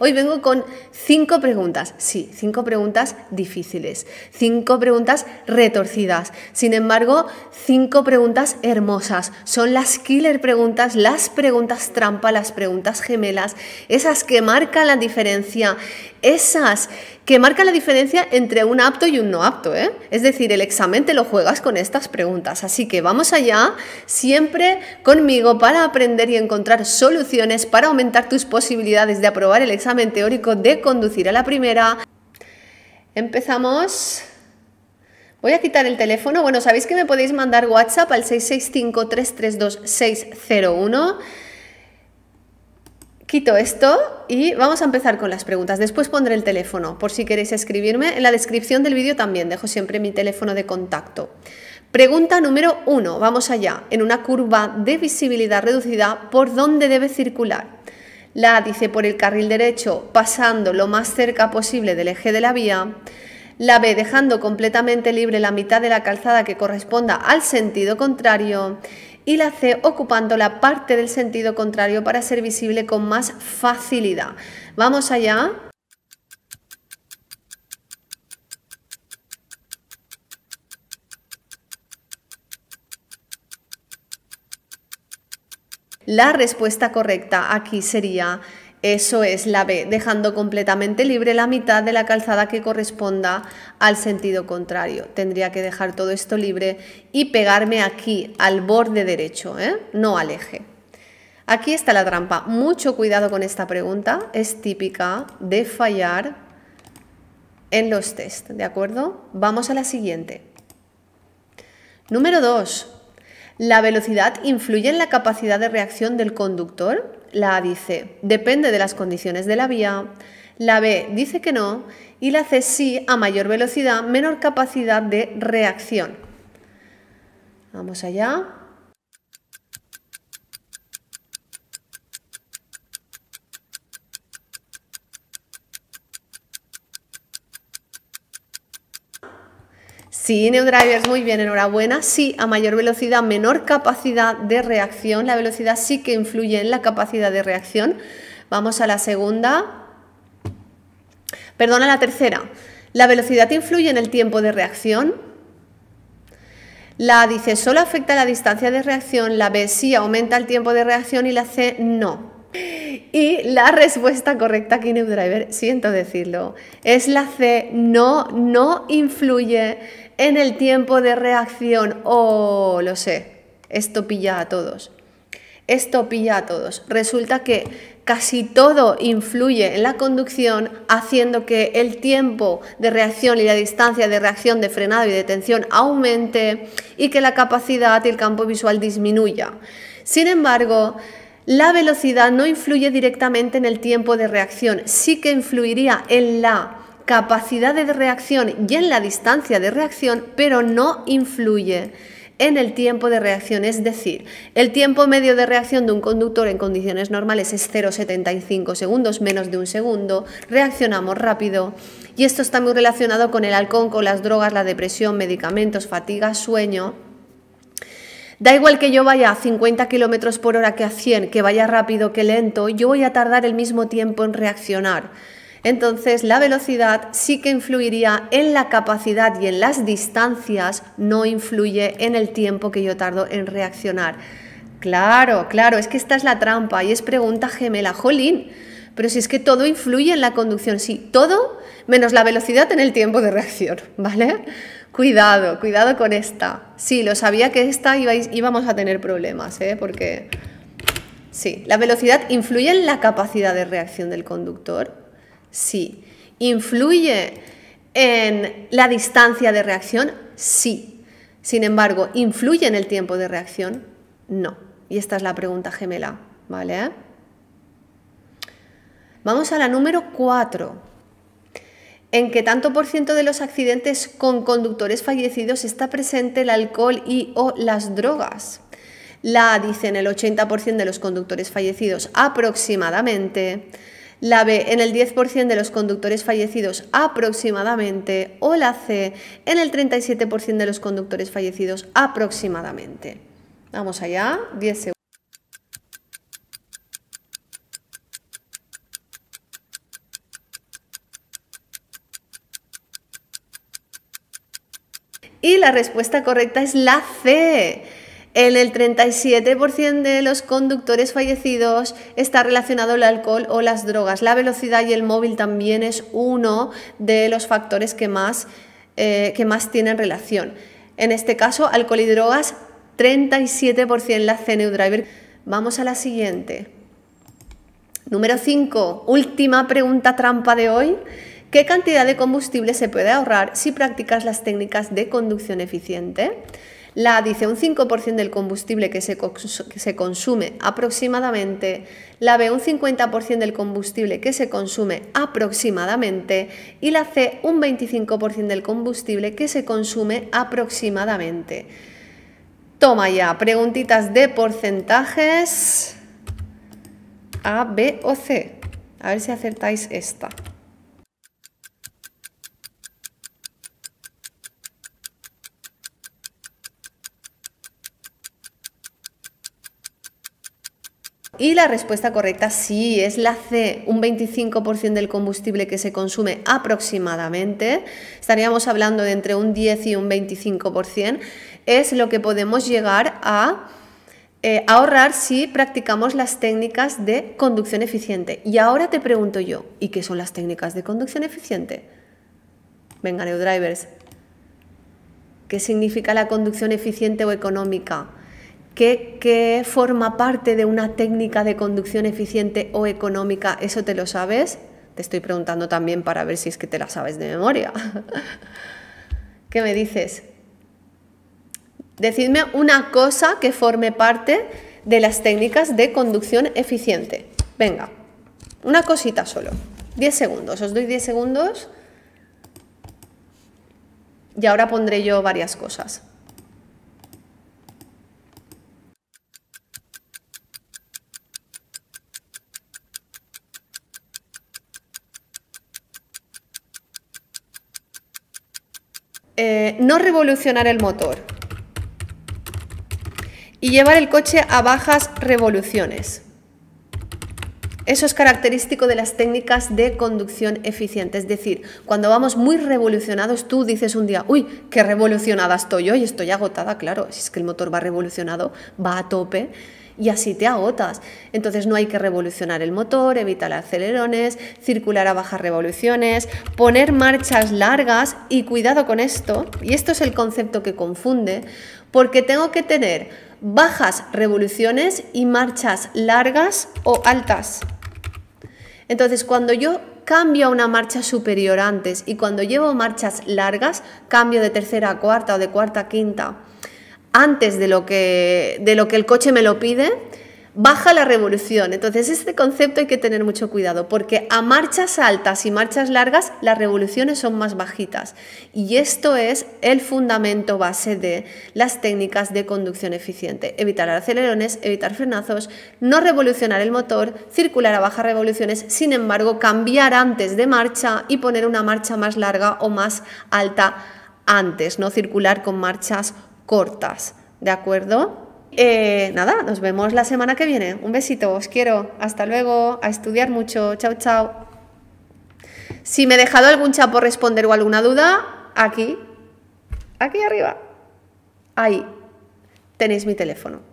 Hoy vengo con cinco preguntas, sí, cinco preguntas difíciles, cinco preguntas retorcidas, sin embargo, cinco preguntas hermosas. Son las killer preguntas, las preguntas trampa, las preguntas gemelas, esas que marcan la diferencia esas que marcan la diferencia entre un apto y un no apto. ¿eh? Es decir, el examen te lo juegas con estas preguntas. Así que vamos allá, siempre conmigo, para aprender y encontrar soluciones para aumentar tus posibilidades de aprobar el examen teórico de conducir a la primera. Empezamos. Voy a quitar el teléfono. Bueno, sabéis que me podéis mandar WhatsApp al 665 332 601 Quito esto y vamos a empezar con las preguntas. Después pondré el teléfono por si queréis escribirme. En la descripción del vídeo también dejo siempre mi teléfono de contacto. Pregunta número uno. Vamos allá. En una curva de visibilidad reducida, ¿por dónde debe circular? La A dice por el carril derecho, pasando lo más cerca posible del eje de la vía. La B dejando completamente libre la mitad de la calzada que corresponda al sentido contrario y la C ocupando la parte del sentido contrario para ser visible con más facilidad. Vamos allá. La respuesta correcta aquí sería eso es la B, dejando completamente libre la mitad de la calzada que corresponda al sentido contrario. Tendría que dejar todo esto libre y pegarme aquí, al borde derecho, ¿eh? no al eje. Aquí está la trampa. Mucho cuidado con esta pregunta, es típica de fallar en los test, ¿de acuerdo? Vamos a la siguiente. Número 2. ¿La velocidad influye en la capacidad de reacción del conductor? La A dice, depende de las condiciones de la vía. La B dice que no. Y la C sí, a mayor velocidad, menor capacidad de reacción. Vamos allá. Sí, Neudrivers, muy bien, enhorabuena. Sí, a mayor velocidad, menor capacidad de reacción. La velocidad sí que influye en la capacidad de reacción. Vamos a la segunda. Perdona, la tercera. ¿La velocidad influye en el tiempo de reacción? La A dice, solo afecta la distancia de reacción, la B sí aumenta el tiempo de reacción y la C no. Y la respuesta correcta aquí, Neudriver, siento decirlo, es la C, no, no influye en el tiempo de reacción. Oh, lo sé, esto pilla a todos. Esto pilla a todos. Resulta que casi todo influye en la conducción, haciendo que el tiempo de reacción y la distancia de reacción de frenado y detención aumente y que la capacidad y el campo visual disminuya. Sin embargo, la velocidad no influye directamente en el tiempo de reacción, sí que influiría en la capacidad de reacción y en la distancia de reacción, pero no influye en el tiempo de reacción, es decir, el tiempo medio de reacción de un conductor en condiciones normales es 0,75 segundos, menos de un segundo, reaccionamos rápido y esto está muy relacionado con el alcohol, con las drogas, la depresión, medicamentos, fatiga, sueño. Da igual que yo vaya a 50 kilómetros por hora que a 100, que vaya rápido que lento, yo voy a tardar el mismo tiempo en reaccionar. Entonces la velocidad sí que influiría en la capacidad y en las distancias, no influye en el tiempo que yo tardo en reaccionar. Claro, claro, es que esta es la trampa y es pregunta gemela, jolín. Pero si es que todo influye en la conducción, sí, todo menos la velocidad en el tiempo de reacción, ¿vale? Cuidado, cuidado con esta. Sí, lo sabía que esta íbamos a tener problemas, ¿eh? Porque sí, la velocidad influye en la capacidad de reacción del conductor. Sí. ¿Influye en la distancia de reacción? Sí. Sin embargo, ¿influye en el tiempo de reacción? No. Y esta es la pregunta gemela, ¿vale? Vamos a la número 4. En qué tanto por ciento de los accidentes con conductores fallecidos está presente el alcohol y o las drogas. La dicen el 80% de los conductores fallecidos aproximadamente la B en el 10% de los conductores fallecidos aproximadamente o la C en el 37% de los conductores fallecidos aproximadamente. Vamos allá, 10 segundos. Y la respuesta correcta es la C. En el 37% de los conductores fallecidos está relacionado el alcohol o las drogas. La velocidad y el móvil también es uno de los factores que más, eh, que más tienen relación. En este caso, alcohol y drogas, 37% la CNU Driver. Vamos a la siguiente. Número 5. Última pregunta trampa de hoy. ¿Qué cantidad de combustible se puede ahorrar si practicas las técnicas de conducción eficiente? La, dice, un 5% del combustible que se, que se, consume aproximadamente, la B, un 50% del combustible que se consume aproximadamente y la C, un 25% del combustible que se consume aproximadamente. Toma ya, preguntitas de porcentajes A, B o C. A ver si acertáis esta. Y la respuesta correcta sí es la C, un 25% del combustible que se consume aproximadamente, estaríamos hablando de entre un 10 y un 25%, es lo que podemos llegar a eh, ahorrar si practicamos las técnicas de conducción eficiente. Y ahora te pregunto yo, ¿y qué son las técnicas de conducción eficiente? Venga, Neodrivers, ¿qué significa la conducción eficiente o económica? ¿Qué forma parte de una técnica de conducción eficiente o económica, ¿eso te lo sabes? Te estoy preguntando también para ver si es que te la sabes de memoria. ¿Qué me dices? Decidme una cosa que forme parte de las técnicas de conducción eficiente. Venga, una cosita solo. 10 segundos, os doy 10 segundos. Y ahora pondré yo varias cosas. Eh, no revolucionar el motor y llevar el coche a bajas revoluciones. Eso es característico de las técnicas de conducción eficiente, es decir, cuando vamos muy revolucionados, tú dices un día, uy, qué revolucionada estoy hoy, estoy agotada, claro, si es que el motor va revolucionado, va a tope, y así te agotas. Entonces no hay que revolucionar el motor, evitar acelerones, circular a bajas revoluciones, poner marchas largas y cuidado con esto, y esto es el concepto que confunde, porque tengo que tener bajas revoluciones y marchas largas o altas. Entonces cuando yo cambio a una marcha superior antes y cuando llevo marchas largas, cambio de tercera a cuarta o de cuarta a quinta antes de lo que, de lo que el coche me lo pide, baja la revolución. Entonces, este concepto hay que tener mucho cuidado, porque a marchas altas y marchas largas las revoluciones son más bajitas. Y esto es el fundamento base de las técnicas de conducción eficiente. Evitar acelerones, evitar frenazos, no revolucionar el motor, circular a bajas revoluciones, sin embargo, cambiar antes de marcha y poner una marcha más larga o más alta antes, no circular con marchas cortas, ¿de acuerdo? Eh, nada, nos vemos la semana que viene. Un besito, os quiero. Hasta luego, a estudiar mucho. Chao, chao. Si me he dejado algún chapo responder o alguna duda, aquí, aquí arriba, ahí, tenéis mi teléfono.